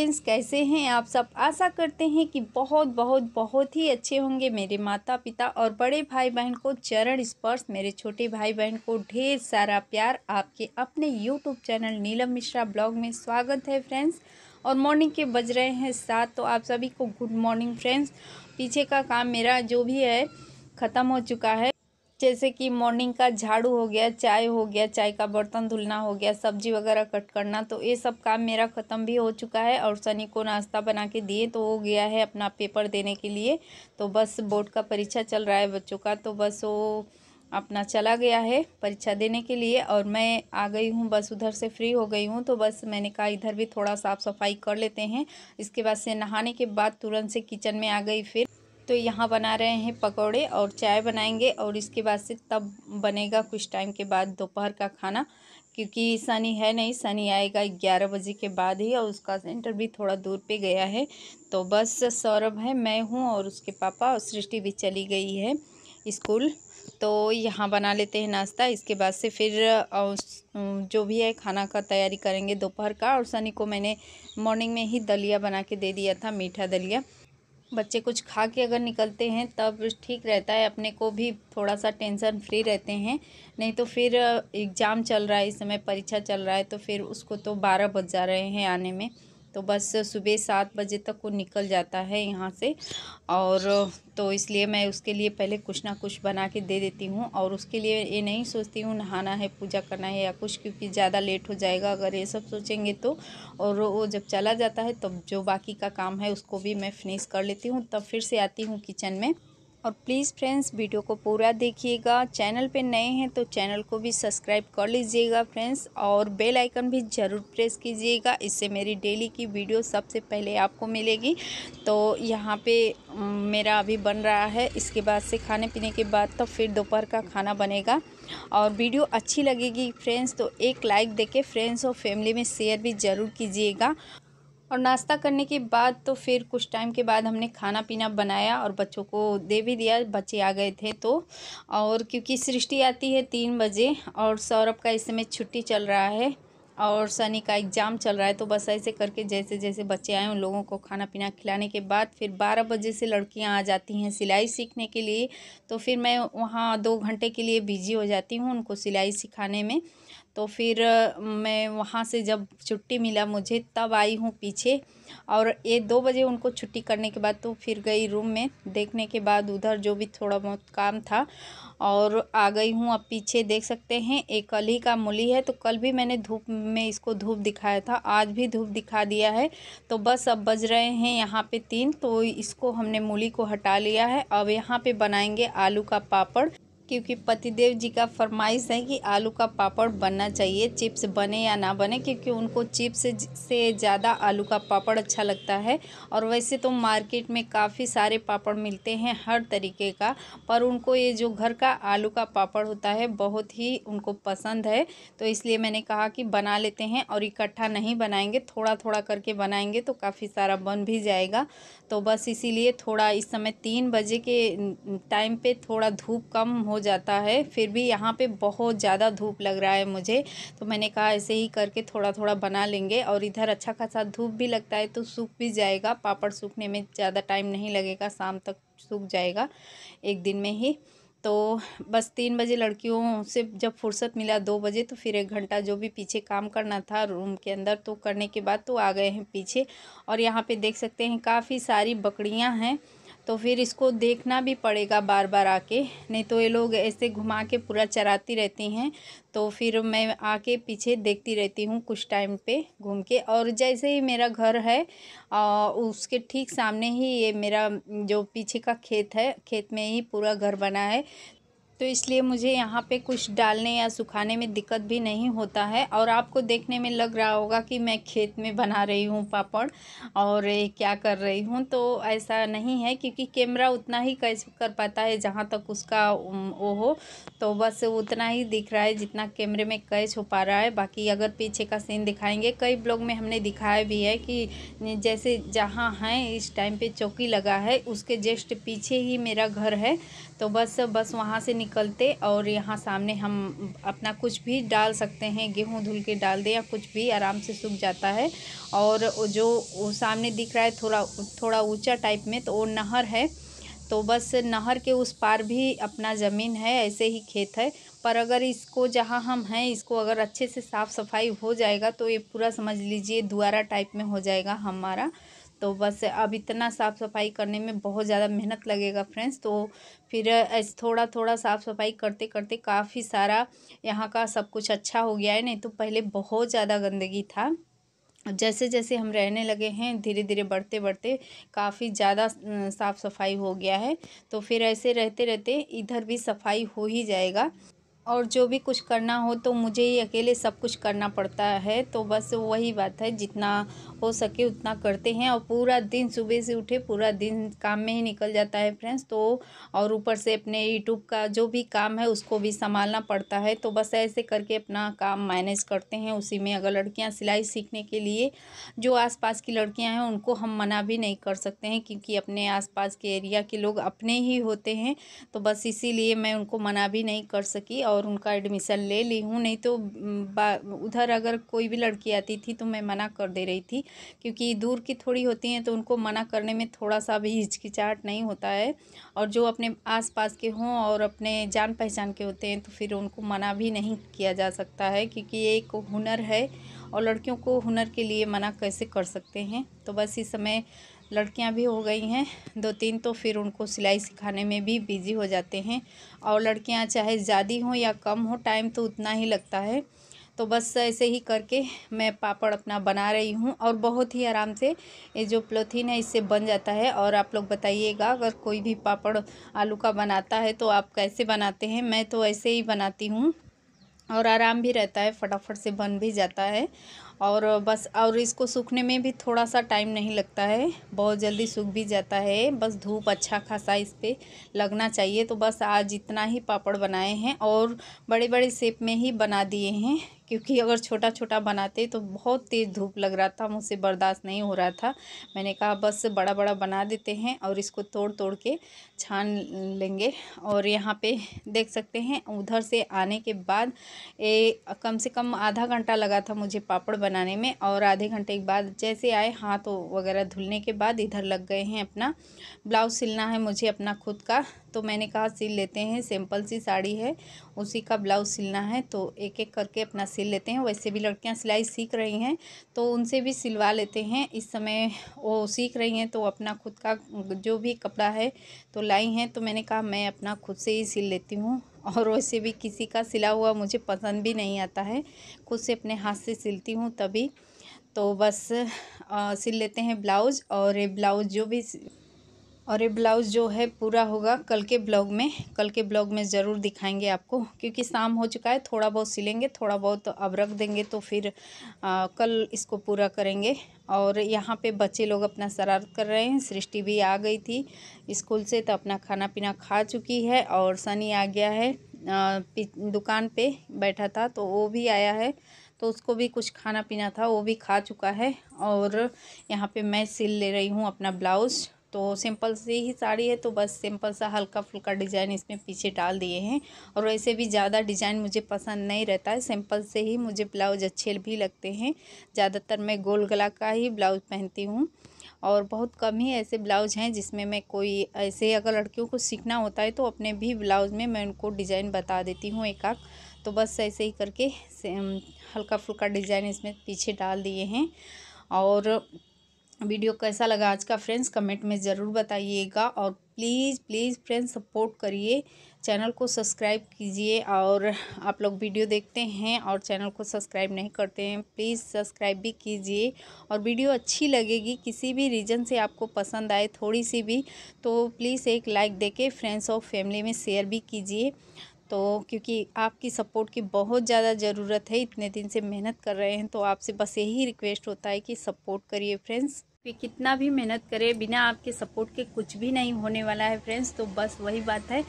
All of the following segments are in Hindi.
फ्रेंड्स कैसे हैं आप सब आशा करते हैं कि बहुत बहुत बहुत ही अच्छे होंगे मेरे माता पिता और बड़े भाई बहन को चरण स्पर्श मेरे छोटे भाई बहन को ढेर सारा प्यार आपके अपने YouTube channel Neelam Mishra blog में स्वागत है फ्रेंड्स और मॉर्निंग के बज रहे हैं सात तो आप सभी को गुड मॉर्निंग फ्रेंड्स पीछे का काम मेरा जो भी है ख़त्म हो चुका है जैसे कि मॉर्निंग का झाड़ू हो गया चाय हो गया चाय का बर्तन धुलना हो गया सब्जी वगैरह कट करना तो ये सब काम मेरा ख़त्म भी हो चुका है और सनी को नाश्ता बना के दिए तो वो गया है अपना पेपर देने के लिए तो बस बोर्ड का परीक्षा चल रहा है बच्चों का तो बस वो अपना चला गया है परीक्षा देने के लिए और मैं आ गई हूँ बस उधर से फ्री हो गई हूँ तो बस मैंने कहा इधर भी थोड़ा साफ़ सफाई कर लेते हैं इसके बाद से नहाने के बाद तुरंत से किचन में आ गई फिर तो यहाँ बना रहे हैं पकौड़े और चाय बनाएंगे और इसके बाद से तब बनेगा कुछ टाइम के बाद दोपहर का खाना क्योंकि सनी है नहीं सनी आएगा ग्यारह बजे के बाद ही और उसका सेंटर भी थोड़ा दूर पे गया है तो बस सौरभ है मैं हूँ और उसके पापा और सृष्टि भी चली गई है स्कूल तो यहाँ बना लेते हैं नाश्ता इसके बाद से फिर जो भी है खाना का तैयारी करेंगे दोपहर का और सनी को मैंने मॉर्निंग में ही दलिया बना के दे दिया था मीठा दलिया बच्चे कुछ खा के अगर निकलते हैं तब ठीक रहता है अपने को भी थोड़ा सा टेंशन फ्री रहते हैं नहीं तो फिर एग्ज़ाम चल रहा है इस समय परीक्षा चल रहा है तो फिर उसको तो बारह बज जा रहे हैं आने में तो बस सुबह सात बजे तक वो निकल जाता है यहाँ से और तो इसलिए मैं उसके लिए पहले कुछ ना कुछ बना के दे देती हूँ और उसके लिए ये नहीं सोचती हूँ नहाना है पूजा करना है या कुछ क्योंकि ज़्यादा लेट हो जाएगा अगर ये सब सोचेंगे तो और वो जब चला जाता है तब तो जो बाकी का काम है उसको भी मैं फिनिश कर लेती हूँ तब फिर से आती हूँ किचन में और प्लीज़ फ्रेंड्स वीडियो को पूरा देखिएगा चैनल पे नए हैं तो चैनल को भी सब्सक्राइब कर लीजिएगा फ्रेंड्स और बेल आइकन भी ज़रूर प्रेस कीजिएगा इससे मेरी डेली की वीडियो सबसे पहले आपको मिलेगी तो यहाँ पे मेरा अभी बन रहा है इसके बाद से खाने पीने के बाद तो फिर दोपहर का खाना बनेगा और वीडियो अच्छी लगेगी फ्रेंड्स तो एक लाइक दे फ्रेंड्स और फैमिली में शेयर भी ज़रूर कीजिएगा और नाश्ता करने के बाद तो फिर कुछ टाइम के बाद हमने खाना पीना बनाया और बच्चों को दे भी दिया बच्चे आ गए थे तो और क्योंकि सृष्टि आती है तीन बजे और सौरभ का इस समय छुट्टी चल रहा है और सनी का एग्ज़ाम चल रहा है तो बस ऐसे करके जैसे जैसे बच्चे आए उन लोगों को खाना पीना खिलाने के बाद फिर बारह बजे से लड़कियां आ जाती हैं सिलाई सीखने के लिए तो फिर मैं वहाँ दो घंटे के लिए बिजी हो जाती हूँ उनको सिलाई सिखाने में तो फिर मैं वहाँ से जब छुट्टी मिला मुझे तब आई हूँ पीछे और ये दो बजे उनको छुट्टी करने के बाद तो फिर गई रूम में देखने के बाद उधर जो भी थोड़ा बहुत काम था और आ गई हूँ अब पीछे देख सकते हैं एक कल ही का मूली है तो कल भी मैंने धूप में इसको धूप दिखाया था आज भी धूप दिखा दिया है तो बस अब बज रहे हैं यहाँ पे तीन तो इसको हमने मूली को हटा लिया है अब यहाँ पे बनाएंगे आलू का पापड़ क्योंकि पतिदेव जी का फरमाइश है कि आलू का पापड़ बनना चाहिए चिप्स बने या ना बने क्योंकि उनको चिप्स से ज़्यादा आलू का पापड़ अच्छा लगता है और वैसे तो मार्केट में काफ़ी सारे पापड़ मिलते हैं हर तरीके का पर उनको ये जो घर का आलू का पापड़ होता है बहुत ही उनको पसंद है तो इसलिए मैंने कहा कि बना लेते हैं और इकट्ठा नहीं बनाएंगे थोड़ा थोड़ा करके बनाएंगे तो काफ़ी सारा बन भी जाएगा तो बस इसीलिए थोड़ा इस समय तीन बजे के टाइम पे थोड़ा धूप कम हो जाता है फिर भी यहाँ पे बहुत ज़्यादा धूप लग रहा है मुझे तो मैंने कहा ऐसे ही करके थोड़ा थोड़ा बना लेंगे और इधर अच्छा खासा धूप भी लगता है तो सूख भी जाएगा पापड़ सूखने में ज़्यादा टाइम नहीं लगेगा शाम तक सूख जाएगा एक दिन में ही तो बस तीन बजे लड़कियों से जब फुर्सत मिला दो बजे तो फिर एक घंटा जो भी पीछे काम करना था रूम के अंदर तो करने के बाद तो आ गए हैं पीछे और यहाँ पे देख सकते हैं काफ़ी सारी बकरियाँ हैं तो फिर इसको देखना भी पड़ेगा बार बार आके नहीं तो ये लोग ऐसे घुमा के पूरा चराती रहती हैं तो फिर मैं आके पीछे देखती रहती हूँ कुछ टाइम पे घूम के और जैसे ही मेरा घर है आ, उसके ठीक सामने ही ये मेरा जो पीछे का खेत है खेत में ही पूरा घर बना है तो इसलिए मुझे यहाँ पे कुछ डालने या सुखाने में दिक्कत भी नहीं होता है और आपको देखने में लग रहा होगा कि मैं खेत में बना रही हूँ पापड़ और क्या कर रही हूँ तो ऐसा नहीं है क्योंकि कैमरा उतना ही कैसे कर पाता है जहाँ तक उसका वो हो तो बस उतना ही दिख रहा है जितना कैमरे में कैच हो पा रहा है बाकी अगर पीछे का सीन दिखाएंगे कई ब्लॉग में हमने दिखाया भी है कि जैसे जहाँ हैं इस टाइम पर चौकी लगा है उसके जस्ट पीछे ही मेरा घर है तो बस बस वहाँ से निकलते और यहाँ सामने हम अपना कुछ भी डाल सकते हैं गेहूँ धुल के डाल दें या कुछ भी आराम से सूख जाता है और जो सामने दिख रहा है थोड़ा थोड़ा ऊंचा टाइप में तो वो नहर है तो बस नहर के उस पार भी अपना ज़मीन है ऐसे ही खेत है पर अगर इसको जहाँ हम हैं इसको अगर अच्छे से साफ़ सफाई हो जाएगा तो ये पूरा समझ लीजिए दुआरा टाइप में हो जाएगा हमारा तो बस अब इतना साफ़ सफ़ाई करने में बहुत ज़्यादा मेहनत लगेगा फ्रेंड्स तो फिर ऐसे थोड़ा थोड़ा साफ़ सफ़ाई करते करते काफ़ी सारा यहाँ का सब कुछ अच्छा हो गया है नहीं तो पहले बहुत ज़्यादा गंदगी था जैसे जैसे हम रहने लगे हैं धीरे धीरे बढ़ते बढ़ते काफ़ी ज़्यादा साफ़ सफाई हो गया है तो फिर ऐसे रहते रहते इधर भी सफाई हो ही जाएगा और जो भी कुछ करना हो तो मुझे ही अकेले सब कुछ करना पड़ता है तो बस वही बात है जितना हो सके उतना करते हैं और पूरा दिन सुबह से उठे पूरा दिन काम में ही निकल जाता है फ्रेंड्स तो और ऊपर से अपने यूट्यूब का जो भी काम है उसको भी संभालना पड़ता है तो बस ऐसे करके अपना काम मैनेज करते हैं उसी में अगर लड़कियाँ सिलाई सीखने के लिए जो आस की लड़कियाँ हैं उनको हम मना भी नहीं कर सकते हैं क्योंकि अपने आस के एरिया के लोग अपने ही होते हैं तो बस इसी मैं उनको मना भी नहीं कर सकी और और उनका एडमिशन ले ली हूँ नहीं तो उधर अगर कोई भी लड़की आती थी तो मैं मना कर दे रही थी क्योंकि दूर की थोड़ी होती हैं तो उनको मना करने में थोड़ा सा भी हिचकिचाहट नहीं होता है और जो अपने आस पास के हों और अपने जान पहचान के होते हैं तो फिर उनको मना भी नहीं किया जा सकता है क्योंकि ये एक हुनर है और लड़कियों को हुनर के लिए मना कैसे कर सकते हैं तो बस इस समय लड़कियां भी हो गई हैं दो तीन तो फिर उनको सिलाई सिखाने में भी बिज़ी हो जाते हैं और लड़कियां चाहे ज़्यादा हों या कम हो टाइम तो उतना ही लगता है तो बस ऐसे ही करके मैं पापड़ अपना बना रही हूँ और बहुत ही आराम से ये जो प्लोथीन है इससे बन जाता है और आप लोग बताइएगा अगर कोई भी पापड़ आलू का बनाता है तो आप कैसे बनाते हैं मैं तो ऐसे ही बनाती हूँ और आराम भी रहता है फटाफट से बन भी जाता है और बस और इसको सूखने में भी थोड़ा सा टाइम नहीं लगता है बहुत जल्दी सूख भी जाता है बस धूप अच्छा खासा इस पर लगना चाहिए तो बस आज इतना ही पापड़ बनाए हैं और बड़े बड़े सेप में ही बना दिए हैं क्योंकि अगर छोटा छोटा बनाते तो बहुत तेज़ धूप लग रहा था मुझसे बर्दाश्त नहीं हो रहा था मैंने कहा बस बड़ा बड़ा बना देते हैं और इसको तोड़ तोड़ के छान लेंगे और यहाँ पे देख सकते हैं उधर से आने के बाद ये कम से कम आधा घंटा लगा था मुझे पापड़ बन बनाने में और आधे घंटे के बाद जैसे आए हाथ वगैरह धुलने के बाद इधर लग गए हैं अपना ब्लाउज सिलना है मुझे अपना खुद का तो मैंने कहा सिल लेते हैं सिंपल सी साड़ी है उसी का ब्लाउज सिलना है तो एक एक करके अपना सिल लेते हैं वैसे भी लड़कियाँ सिलाई सीख रही हैं तो उनसे भी सिलवा लेते हैं इस समय वो सीख रही हैं तो अपना खुद का जो भी कपड़ा है तो लाई हैं तो मैंने कहा मैं अपना खुद से ही सिल लेती हूँ और वैसे भी किसी का सिला हुआ मुझे पसंद भी नहीं आता है खुद से अपने हाथ से सिलती हूँ तभी तो बस आ, सिल लेते हैं ब्लाउज और ये ब्लाउज जो भी और ये ब्लाउज़ जो है पूरा होगा कल के ब्लॉग में कल के ब्लॉग में ज़रूर दिखाएंगे आपको क्योंकि शाम हो चुका है थोड़ा बहुत सिलेंगे थोड़ा बहुत अब रख देंगे तो फिर आ, कल इसको पूरा करेंगे और यहाँ पे बच्चे लोग अपना शरारत कर रहे हैं सृष्टि भी आ गई थी स्कूल से तो अपना खाना पीना खा चुकी है और सनी आ गया है आ, दुकान पर बैठा था तो वो भी आया है तो उसको भी कुछ खाना पीना था वो भी खा चुका है और यहाँ पे मैं सिल ले रही हूँ अपना ब्लाउज़ तो सिंपल सी ही साड़ी है तो बस सिंपल सा हल्का फुल्का डिज़ाइन इसमें पीछे डाल दिए हैं और वैसे भी ज़्यादा डिज़ाइन मुझे पसंद नहीं रहता है सिंपल से ही मुझे ब्लाउज अच्छे भी लगते हैं ज़्यादातर मैं गोल गला का ही ब्लाउज पहनती हूँ और बहुत कम ही ऐसे ब्लाउज हैं जिसमें मैं कोई ऐसे अगर लड़कियों को सीखना होता है तो अपने भी ब्लाउज में मैं उनको डिज़ाइन बता देती हूँ एक आख तो बस ऐसे ही करके हल्का फुल्का डिज़ाइन इसमें पीछे डाल दिए हैं और वीडियो कैसा लगा आज का फ्रेंड्स कमेंट में ज़रूर बताइएगा और प्लीज़ प्लीज़ फ्रेंड्स सपोर्ट करिए चैनल को सब्सक्राइब कीजिए और आप लोग वीडियो देखते हैं और चैनल को सब्सक्राइब नहीं करते हैं प्लीज़ सब्सक्राइब भी कीजिए और वीडियो अच्छी लगेगी किसी भी रीजन से आपको पसंद आए थोड़ी सी भी तो प्लीज़ एक लाइक देके फ्रेंड्स और फैमिली में शेयर भी कीजिए तो क्योंकि आपकी सपोर्ट की बहुत ज़्यादा ज़रूरत है इतने दिन से मेहनत कर रहे हैं तो आपसे बस यही रिक्वेस्ट होता है कि सपोर्ट करिए फ्रेंड्स पे कितना भी मेहनत करे बिना आपके सपोर्ट के कुछ भी नहीं होने वाला है फ्रेंड्स तो बस वही बात है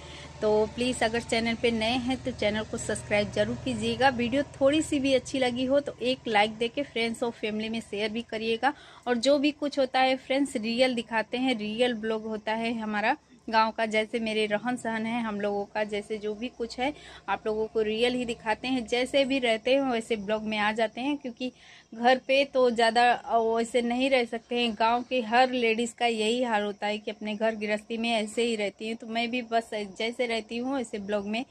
तो प्लीज़ अगर चैनल पे नए हैं तो चैनल को सब्सक्राइब जरूर कीजिएगा वीडियो थोड़ी सी भी अच्छी लगी हो तो एक लाइक देके फ्रेंड्स और फैमिली में शेयर भी करिएगा और जो भी कुछ होता है फ्रेंड्स रियल दिखाते हैं रियल ब्लॉग होता है हमारा गांव का जैसे मेरे रहन सहन है हम लोगों का जैसे जो भी कुछ है आप लोगों को रियल ही दिखाते हैं जैसे भी रहते हैं वैसे ब्लॉग में आ जाते हैं क्योंकि घर पे तो ज़्यादा वैसे नहीं रह सकते हैं गांव के हर लेडीज़ का यही हाल होता है कि अपने घर गृहस्थी में ऐसे ही रहती हूँ तो मैं भी बस जैसे रहती हूँ वैसे ब्लॉग में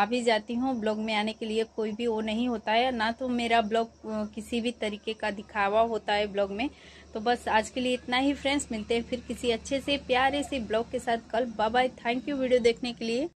आ भी जाती हूँ ब्लॉग में आने के लिए कोई भी वो नहीं होता है ना तो मेरा ब्लॉग किसी भी तरीके का दिखावा होता है ब्लॉग में तो बस आज के लिए इतना ही फ्रेंड्स मिलते हैं फिर किसी अच्छे से प्यारे से ब्लॉग के साथ कल bye bye thank you video देखने के लिए